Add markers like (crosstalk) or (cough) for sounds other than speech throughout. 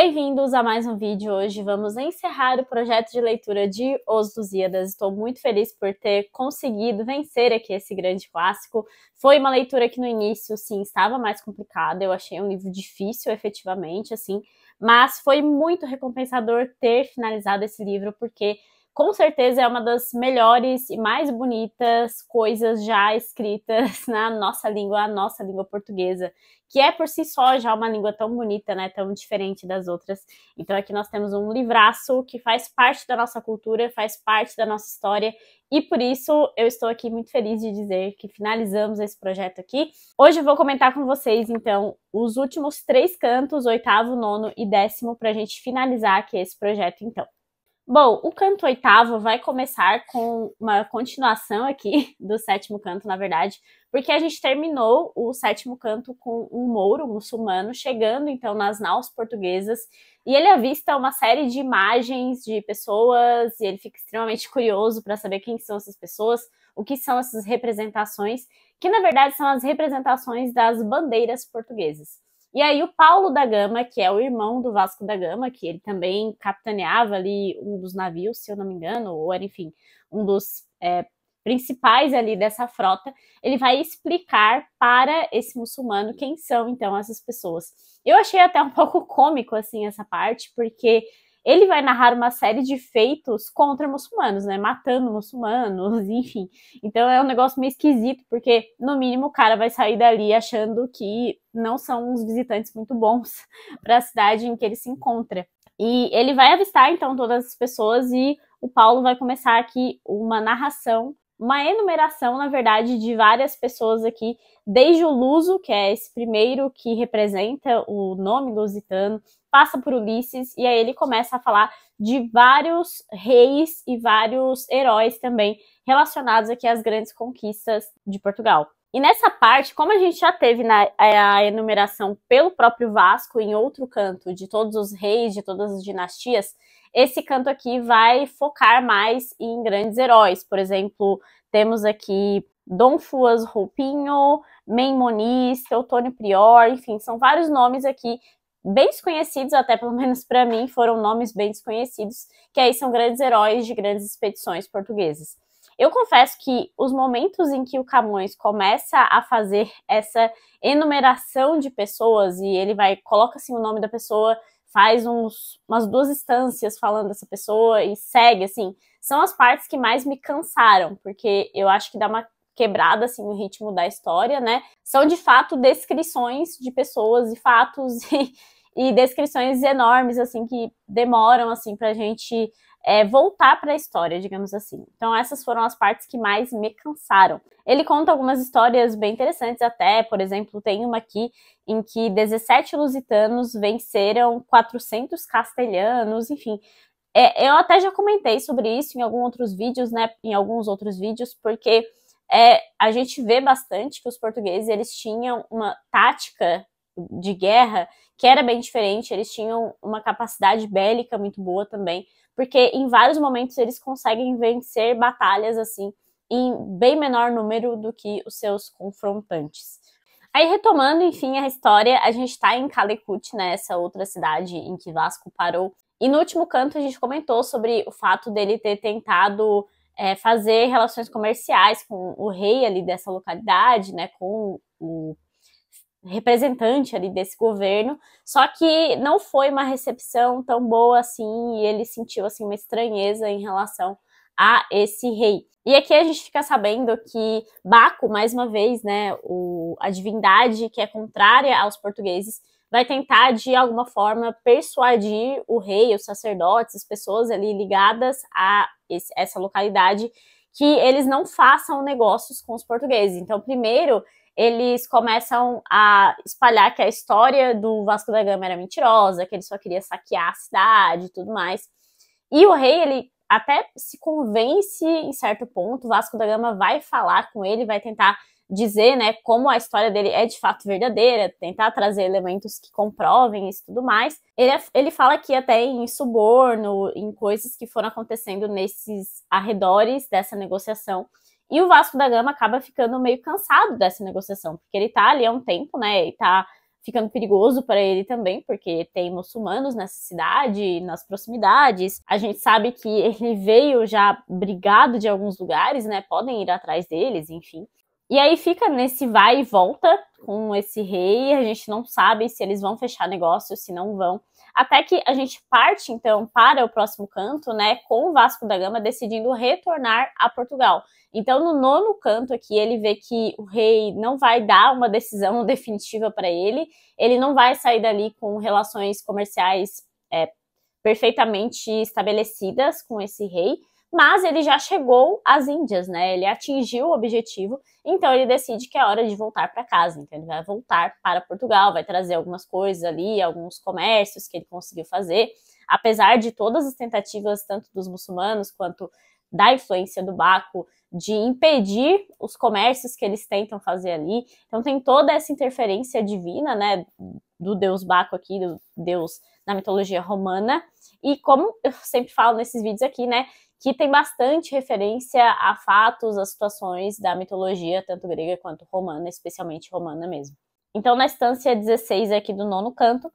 Bem-vindos a mais um vídeo. Hoje vamos encerrar o projeto de leitura de Os Lusíadas. Estou muito feliz por ter conseguido vencer aqui esse grande clássico. Foi uma leitura que no início, sim, estava mais complicada. Eu achei um livro difícil, efetivamente, assim, mas foi muito recompensador ter finalizado esse livro porque com certeza é uma das melhores e mais bonitas coisas já escritas (laughs) na nossa língua, a nossa língua portuguesa, que é por si só já uma língua tão bonita, né, tão diferente das outras. Então aqui nós temos um livraço que faz parte da nossa cultura, faz parte da nossa história, e por isso eu estou aqui muito feliz de dizer que finalizamos esse projeto aqui. Hoje eu vou comentar com vocês então os últimos três cantos, oitavo, nono e décimo, para a gente finalizar aqui esse projeto então. Bom, o canto oitavo vai começar com uma continuação aqui (laughs) do sétimo canto, na verdade, porque a gente terminou o sétimo canto com um mouro muçulmano chegando então nas naus portuguesas e ele avista uma série de imagens de pessoas e ele fica extremamente curioso para saber quem são essas pessoas, o que são essas representações, que na verdade são as representações das bandeiras portuguesas. E aí o Paulo da Gama, que é o irmão do Vasco da Gama, que ele também capitaneava ali um dos navios, se eu não me engano, ou era, enfim, um dos é, principais ali dessa frota, ele vai explicar para esse muçulmano quem são, então, essas pessoas. Eu achei até um pouco (laughs) cômico, assim, essa parte, porque ele vai narrar uma série de feitos contra muçulmanos, né? Matando muçulmanos, (laughs) enfim. Então é um negócio meio esquisito, porque no mínimo o cara vai sair dali achando que não são uns visitantes muito bons (laughs) para a cidade em que ele se encontra. E ele vai avistar então todas as pessoas e o Paulo vai começar aqui uma narração, uma enumeração, na verdade, de várias pessoas aqui, desde o luso, que é esse primeiro que representa o nome lusitano, passa por Ulisses e aí ele começa a falar de vários reis e vários heróis também relacionados aqui às grandes conquistas de Portugal. E nessa parte, como a gente já teve na, é, a enumeração pelo próprio Vasco em outro canto de todos os reis, de todas as dinastias, esse canto aqui vai focar mais em grandes heróis. Por exemplo, temos aqui Dom Fuas Roupinho, Memoniz, Teutônio Prior, enfim, são vários nomes aqui bem desconhecidos, até pelo menos para mim, foram nomes bem desconhecidos, que aí são grandes heróis de grandes expedições portuguesas. Eu confesso que os momentos em que o Camões começa a fazer essa enumeração de pessoas e ele vai coloca assim o nome da pessoa, faz uns, umas duas instâncias falando dessa pessoa e segue assim, são as partes que mais me cansaram, porque eu acho que dá uma quebrada assim no ritmo da história, né? São de fato descrições de pessoas e fatos (laughs) e e descrições enormes, assim, que demoram, assim, pra gente é, voltar para a história, digamos assim. Então, essas foram as partes que mais me cansaram. Ele conta algumas histórias bem interessantes, até, por exemplo, tem uma aqui em que 17 lusitanos venceram 400 castelhanos, enfim. É, eu até já comentei sobre isso em alguns outros vídeos, né? Em alguns outros vídeos, porque é, a gente vê bastante que os portugueses eles tinham uma tática de guerra, que era bem diferente, eles tinham uma capacidade bélica muito boa também, porque em vários momentos eles conseguem vencer batalhas assim em bem menor número do que os seus confrontantes. Aí retomando, enfim, a história, a gente está em Calicut, né, essa outra cidade em que Vasco parou. E no último canto a gente comentou sobre o fato dele ter tentado é, fazer relações comerciais com o rei ali dessa localidade, né, com o representante ali desse governo, só que não foi uma recepção tão boa assim, e ele sentiu assim uma estranheza em relação a esse rei. E aqui a gente fica sabendo que Baco, mais uma vez, né, o, a divindade que é contrária aos portugueses, vai tentar de alguma forma persuadir o rei, os sacerdotes, as pessoas ali ligadas a esse, essa localidade que eles não façam negócios com os portugueses. Então, primeiro, eles começam a espalhar que a história do Vasco da Gama era mentirosa, que ele só queria saquear a cidade e tudo mais. E o rei, ele até se convence em certo ponto, Vasco da Gama vai falar com ele, vai tentar dizer, né, como a história dele é de fato verdadeira, tentar trazer elementos que comprovem isso e tudo mais. Ele, é, ele fala aqui até em suborno, em coisas que foram acontecendo nesses arredores dessa negociação, e o Vasco da Gama acaba ficando meio cansado dessa negociação, porque ele tá ali há um tempo, né? E tá ficando perigoso para ele também, porque tem muçulmanos nessa cidade, nas proximidades. A gente sabe que (laughs) ele veio já brigado de alguns lugares, né? Podem ir atrás deles, enfim. E aí fica nesse vai e volta com esse rei, a gente não sabe se eles vão fechar negócio, se não vão. Até que a gente parte, então, para o próximo canto, né, com o Vasco da Gama decidindo retornar a Portugal. Então, no nono canto aqui, ele vê que o rei não vai dar uma decisão (laughs) definitiva para ele, ele não vai sair dali com relações comerciais é, perfeitamente estabelecidas com esse rei, mas ele já chegou às Índias, né? Ele atingiu o objetivo, então ele decide que é hora de voltar para casa. Então ele vai voltar para Portugal, vai trazer algumas coisas ali, alguns comércios que ele conseguiu fazer, apesar de todas as tentativas tanto dos muçulmanos quanto da influência do Baco de impedir os comércios que eles tentam fazer ali. Então tem toda essa interferência divina, né, do deus Baco aqui, do deus na mitologia romana. E como eu sempre falo nesses vídeos aqui, né, que tem bastante referência a fatos, a situações da mitologia, tanto grega quanto romana, especialmente romana mesmo. Então, na estância 16 aqui do nono canto,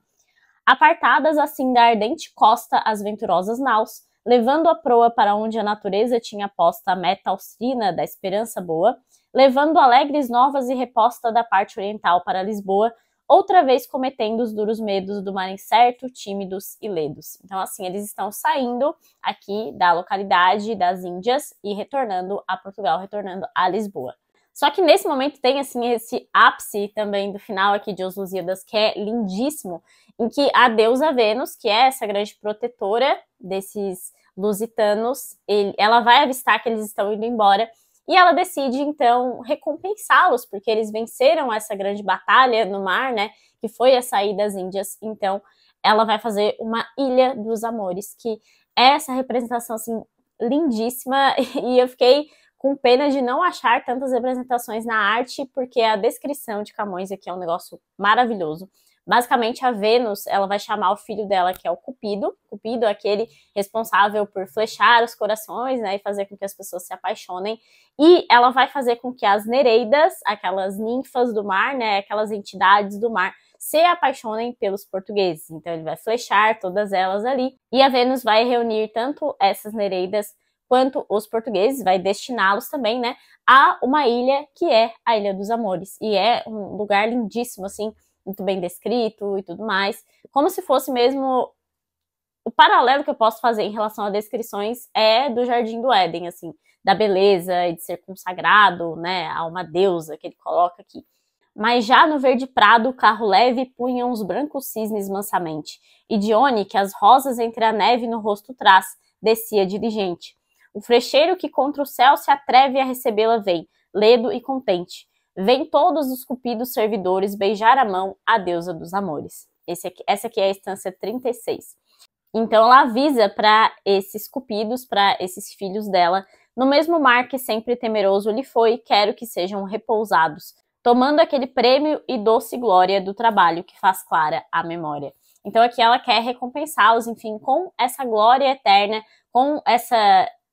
apartadas assim da ardente costa as venturosas naus, levando a proa para onde a natureza tinha posta a meta austrina da esperança boa, levando alegres novas e reposta da parte oriental para Lisboa, outra vez cometendo os duros medos do mar incerto, tímidos e ledos. Então, assim, eles estão saindo aqui da localidade das Índias e retornando a Portugal, retornando a Lisboa. Só que nesse momento tem assim esse ápice também do final aqui de Os Lusíadas, que é lindíssimo, em que a deusa Vênus, que é essa grande protetora desses lusitanos, ele, ela vai avistar que eles estão indo embora e ela decide então recompensá-los, porque eles venceram essa grande batalha no mar, né? Que foi a saída das Índias. Então ela vai fazer uma Ilha dos Amores, que é essa representação assim lindíssima. (laughs) E eu fiquei com pena de não achar tantas representações na arte, porque a descrição de Camões aqui é um negócio maravilhoso. Basicamente, a Vênus ela vai chamar o filho dela, que é o Cupido. Cupido é aquele responsável por flechar os corações, né, e fazer com que as pessoas se apaixonem. E ela vai fazer com que as Nereidas, aquelas ninfas do mar, né, aquelas entidades do mar, se apaixonem pelos portugueses. Então, ele vai flechar todas elas ali. E a Vênus vai reunir tanto essas Nereidas quanto os portugueses, vai destiná-los também, né, a uma ilha que é a Ilha dos Amores. E é um lugar lindíssimo, assim muito bem descrito e tudo mais. Como se fosse mesmo. O paralelo que eu posso fazer em relação a descrições é do Jardim do Éden, assim, da beleza e de ser consagrado, né, a uma deusa que ele coloca aqui. Mas já no verde prado, o carro leve punha os brancos cisnes mansamente, e Dione, que as rosas entre a neve no rosto traz, descia dirigente. O frecheiro que contra o céu se atreve a recebê-la vem, ledo e contente. Vem todos os cupidos servidores beijar a mão à deusa dos amores. Aqui, essa aqui é a instância 36. Então ela avisa para esses cupidos, para esses filhos dela, no mesmo mar que sempre temeroso lhe foi, quero que sejam repousados, tomando aquele prêmio e doce glória do trabalho que faz clara a memória. Então aqui ela quer recompensá-los, enfim, com essa glória eterna, com essa.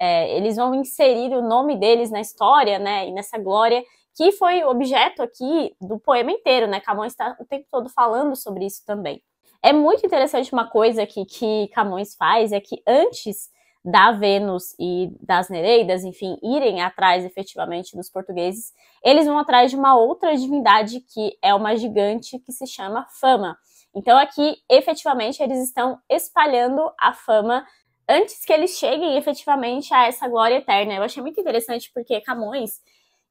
É, eles vão inserir o nome deles na história, né? E nessa glória que foi objeto aqui do poema inteiro, né? Camões está o tempo todo falando sobre isso também. É muito interessante uma coisa aqui que Camões faz, é que antes da Vênus e das Nereidas, enfim, irem atrás efetivamente dos portugueses, eles vão atrás de uma outra divindade que é uma gigante que se chama Fama. Então aqui, efetivamente, eles estão espalhando a fama antes que eles cheguem efetivamente a essa glória eterna. Eu achei muito interessante porque Camões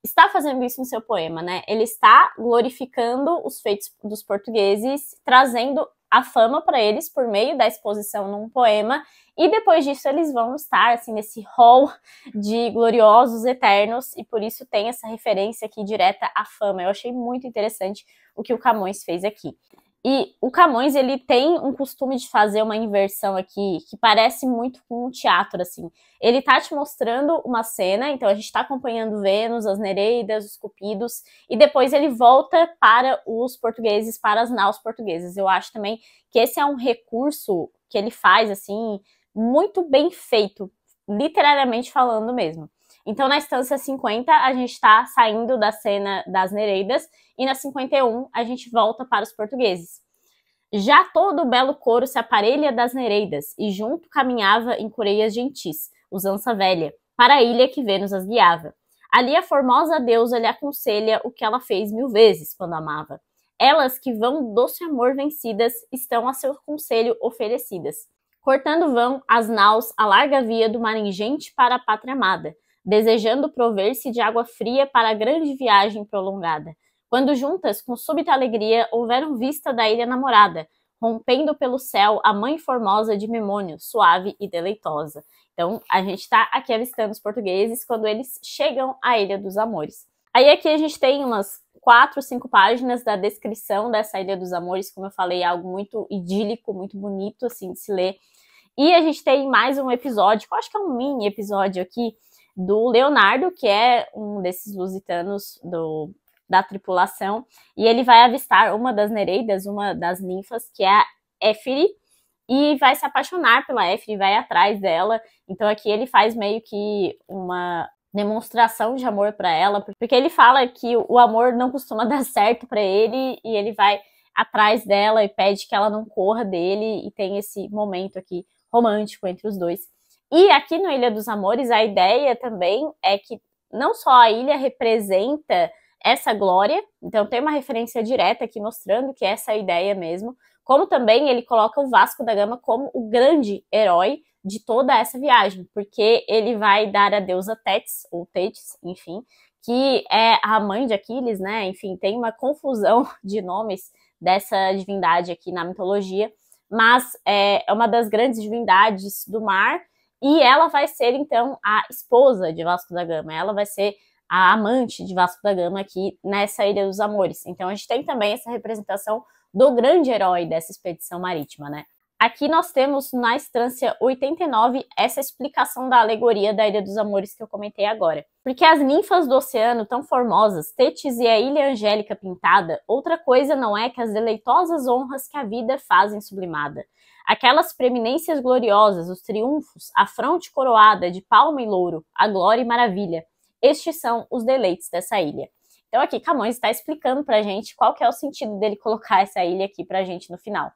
está fazendo isso no seu poema, né? Ele está glorificando os feitos dos portugueses, trazendo a fama para eles por meio da exposição num poema, e depois disso eles vão estar assim nesse hall de gloriosos eternos, e por isso tem essa referência aqui direta à fama. Eu achei muito interessante o que o Camões fez aqui. E o Camões, ele tem um costume de fazer uma inversão aqui que parece muito com um teatro, assim. Ele tá te mostrando uma cena, então a gente tá acompanhando Vênus, as Nereidas, os Cupidos, e depois ele volta para os portugueses, para as naus portuguesas. Eu acho também que esse é um recurso que ele faz, assim, muito bem feito, literariamente falando mesmo. Então, na estância 50, a gente está saindo da cena das Nereidas, e na 51, a gente volta para os portugueses. Já todo o belo coro se aparelha das Nereidas, e junto caminhava em coreias gentis, usança velha, para a ilha que Vênus as guiava. Ali a formosa deusa lhe aconselha o que ela fez mil vezes quando amava. Elas que vão doce amor vencidas estão a seu conselho oferecidas. Cortando vão as naus a larga via do mar ingente para a pátria amada desejando prover-se de água fria para a grande viagem prolongada. Quando juntas, com súbita alegria, houveram vista da ilha namorada, rompendo pelo céu a mãe formosa de Memônio, suave e deleitosa. Então, a gente está aqui avistando os portugueses quando eles chegam à Ilha dos Amores. Aí aqui a gente tem umas quatro, cinco páginas da descrição dessa Ilha dos Amores, como eu falei, é algo muito idílico, muito bonito assim de se ler. E a gente tem mais um episódio, que eu acho que é um mini episódio aqui, do Leonardo, que é um desses lusitanos do, da tripulação, e ele vai avistar uma das Nereidas, uma das ninfas, que é a Éfiri, e vai se apaixonar pela Éfiri, vai atrás dela. Então aqui ele faz meio que uma demonstração de amor para ela, porque ele fala que o amor não costuma (laughs) dar certo para ele e ele vai atrás dela e pede que ela não corra dele e tem esse momento aqui romântico entre os dois. E aqui no Ilha dos Amores, a ideia também é que não só a ilha representa essa glória, então tem uma referência direta aqui mostrando que é essa é a ideia mesmo, como também ele coloca o Vasco da Gama como o grande herói de toda essa viagem, porque ele vai dar a deusa Tétis, ou Tétis, enfim, que é a mãe de Aquiles, né? Enfim, tem uma confusão (laughs) de nomes dessa divindade aqui na mitologia, mas é, é uma das grandes divindades do mar e ela vai ser, então, a esposa de Vasco da Gama. Ela vai ser a amante de Vasco da Gama aqui nessa Ilha dos Amores. Então a gente tem também essa representação do grande herói dessa expedição marítima, né? Aqui nós temos na estância 89 essa explicação da alegoria da Ilha dos Amores que eu comentei agora. Porque as ninfas do oceano tão formosas, Tetis e a Ilha Angélica pintada, outra coisa não é que as deleitosas honras que a vida fazem sublimada. Aquelas preeminências gloriosas, os triunfos, a fronte coroada de palma e louro, a glória e maravilha. Estes são os deleites dessa ilha. Então aqui Camões está explicando para a gente qual que é o sentido dele colocar essa ilha aqui para a gente no final.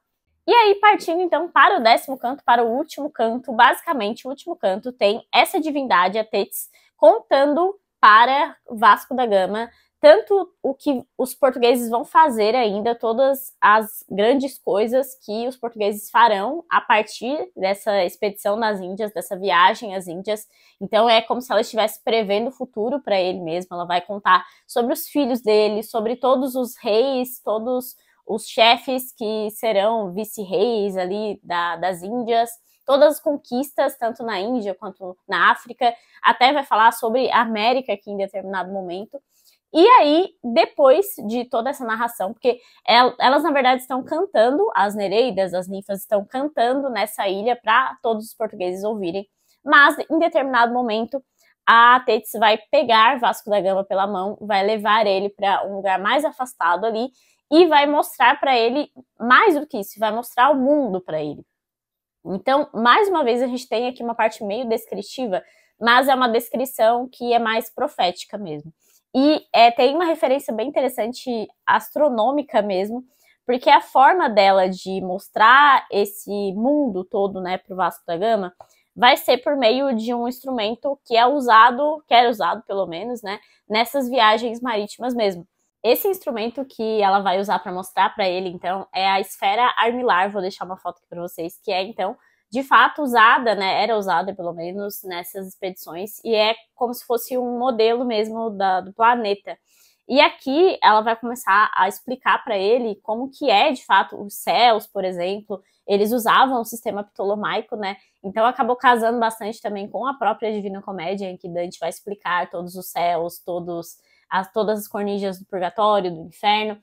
E aí, partindo então para o décimo canto, para o último canto, basicamente o último canto tem essa divindade, a Tetis, contando para Vasco da Gama tanto o que os portugueses vão fazer ainda, todas as grandes coisas que os portugueses farão a partir dessa expedição nas Índias, dessa viagem às Índias. Então é como se ela estivesse prevendo o futuro para ele mesmo. Ela vai contar sobre os filhos dele, sobre todos os reis, todos os chefes que serão vice-reis ali da, das Índias todas as conquistas, tanto na Índia quanto na África, até vai falar sobre a América aqui em determinado momento. E aí, depois de toda essa narração, porque é, elas na verdade estão cantando, as Nereidas, as ninfas estão cantando nessa ilha para todos os portugueses ouvirem, mas em determinado momento a Tetis vai pegar Vasco da Gama pela mão, vai levar ele para um lugar mais afastado ali e vai mostrar para ele mais do que isso, vai mostrar o mundo para ele. Então, mais uma vez a gente tem aqui uma parte meio descritiva, mas é uma descrição que é mais profética mesmo. E é, tem uma referência bem interessante, astronômica mesmo, porque a forma dela de mostrar esse mundo todo né, para o Vasco da Gama vai ser por meio de um instrumento que é usado, que era usado pelo menos, né, nessas viagens marítimas mesmo. Esse instrumento que ela vai usar para mostrar para ele, então, é a esfera armilar. Vou deixar uma foto aqui para vocês, que é então de fato usada, né, era usada pelo menos nessas expedições, e é como se fosse um modelo mesmo da, do planeta. E aqui ela vai começar a explicar para ele como que é de fato os céus, por exemplo, eles usavam o sistema ptolomaico, né? Então acabou casando bastante também com a própria Divina Comédia, em que Dante vai explicar todos os céus, todos as, todas as cornijas do purgatório, do inferno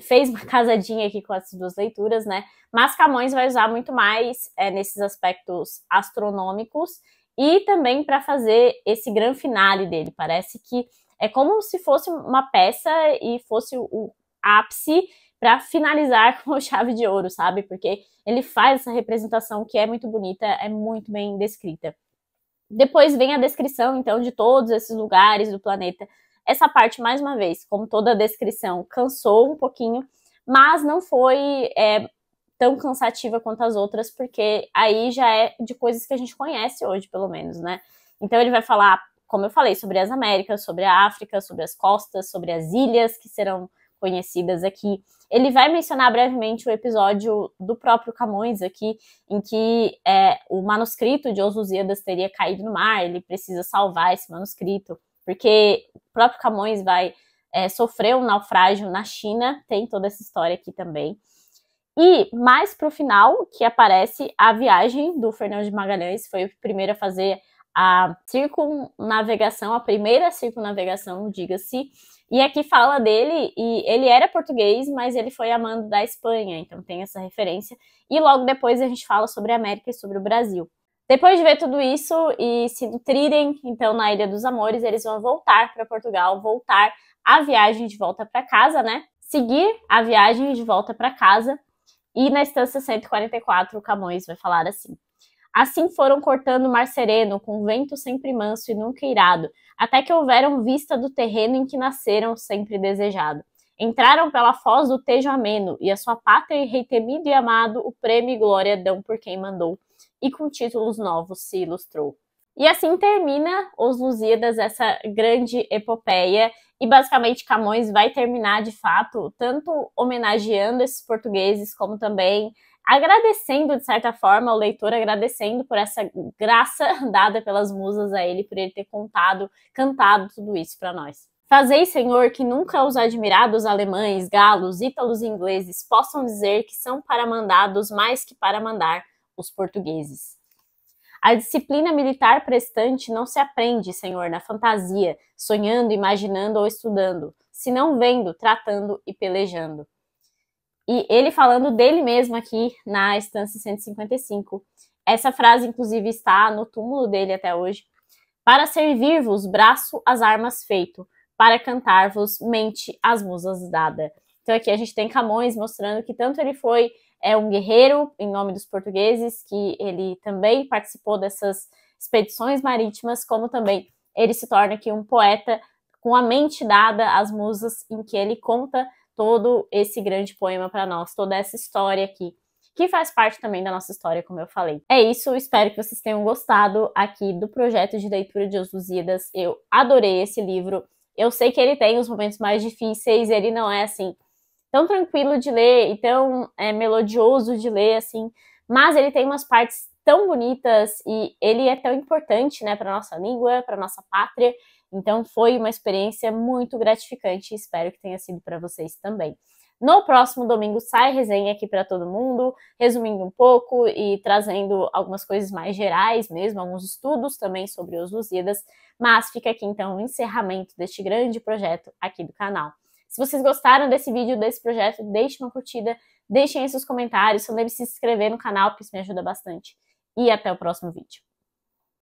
fez uma (laughs) casadinha aqui com essas duas leituras, né? Mas Camões vai usar muito mais é, nesses aspectos astronômicos e também para fazer esse grande finale dele. Parece que é como se fosse uma peça e fosse o ápice para finalizar (laughs) com chave de ouro, sabe? Porque ele faz essa representação que é muito bonita, é muito bem descrita. Depois vem a descrição, então, de todos esses lugares do planeta essa parte, mais uma vez, como toda a descrição, cansou um pouquinho, mas não foi é, tão cansativa quanto as outras, porque aí já é de coisas que a gente conhece hoje, pelo menos, né? Então ele vai falar, como eu falei, sobre as Américas, sobre a África, sobre as costas, sobre as ilhas que serão conhecidas aqui. Ele vai mencionar brevemente o episódio do próprio Camões aqui, em que é, o manuscrito de Os Lusíadas teria caído no mar, ele precisa salvar esse manuscrito porque o próprio Camões vai é, sofrer um naufrágio na China, tem toda essa história aqui também. E mais para o final, que aparece a viagem do Fernando de Magalhães, foi o primeiro a fazer a circunnavegação, a primeira circunnavegação, diga-se. E aqui fala dele, e ele era português, mas ele foi amando da Espanha, então tem essa referência. E logo depois a gente fala sobre a América e sobre o Brasil. Depois de ver tudo isso e se nutrirem, então, na Ilha dos Amores, eles vão voltar para Portugal, voltar a viagem de volta para casa, né? Seguir a viagem de volta para casa. E na estância 144, o Camões vai falar assim: Assim foram cortando o mar sereno, com vento sempre manso e nunca irado, até que houveram vista do terreno em que nasceram, sempre desejado. Entraram pela foz do Tejo Ameno, e a sua pátria e rei temido e amado, o prêmio e glória dão por quem mandou e com títulos novos se ilustrou. E assim termina Os Lusíadas, essa grande epopeia, e basicamente Camões vai terminar de fato, tanto homenageando esses portugueses, como também agradecendo de certa forma ao leitor, agradecendo por essa graça (laughs) dada pelas musas a ele, por ele ter contado, cantado tudo isso para nós. Fazei, Senhor, que nunca os admirados alemães, galos, ítalos e ingleses possam dizer que são para mandados mais que para mandar, os portugueses. A disciplina militar prestante não se aprende, senhor, na fantasia, sonhando, imaginando ou estudando, senão vendo, tratando e pelejando. E ele falando dele mesmo aqui na Estância 155. Essa frase, inclusive, está no túmulo dele até hoje. Para servir-vos, braço as armas feito. Para cantar-vos, mente as musas dada. Então aqui a gente tem Camões mostrando que tanto ele foi é um guerreiro em nome dos portugueses, que ele também participou dessas expedições marítimas, como também ele se torna aqui um poeta com a mente dada às musas, em que ele conta todo esse grande poema para nós, toda essa história aqui, que faz parte também da nossa história, como eu falei. É isso, espero que vocês tenham gostado aqui do projeto de leitura de Os Lusíadas. Eu adorei esse livro. Eu sei que ele tem os momentos mais difíceis, ele não é assim tão tranquilo de ler e tão é, melodioso de ler, assim, mas ele tem umas partes tão bonitas e ele é tão importante, né, para nossa língua, para nossa pátria. Então foi uma experiência muito gratificante e espero que tenha sido para vocês também. No próximo domingo sai resenha aqui para todo mundo, resumindo um pouco e trazendo algumas coisas mais gerais mesmo, alguns estudos também sobre os Lusíadas, mas fica aqui então o encerramento deste grande projeto aqui do canal. Se vocês gostaram desse vídeo, desse projeto, deixem uma curtida, deixem aí seus comentários, lembre-se de se inscrever no canal, porque isso me ajuda bastante. E até o próximo vídeo.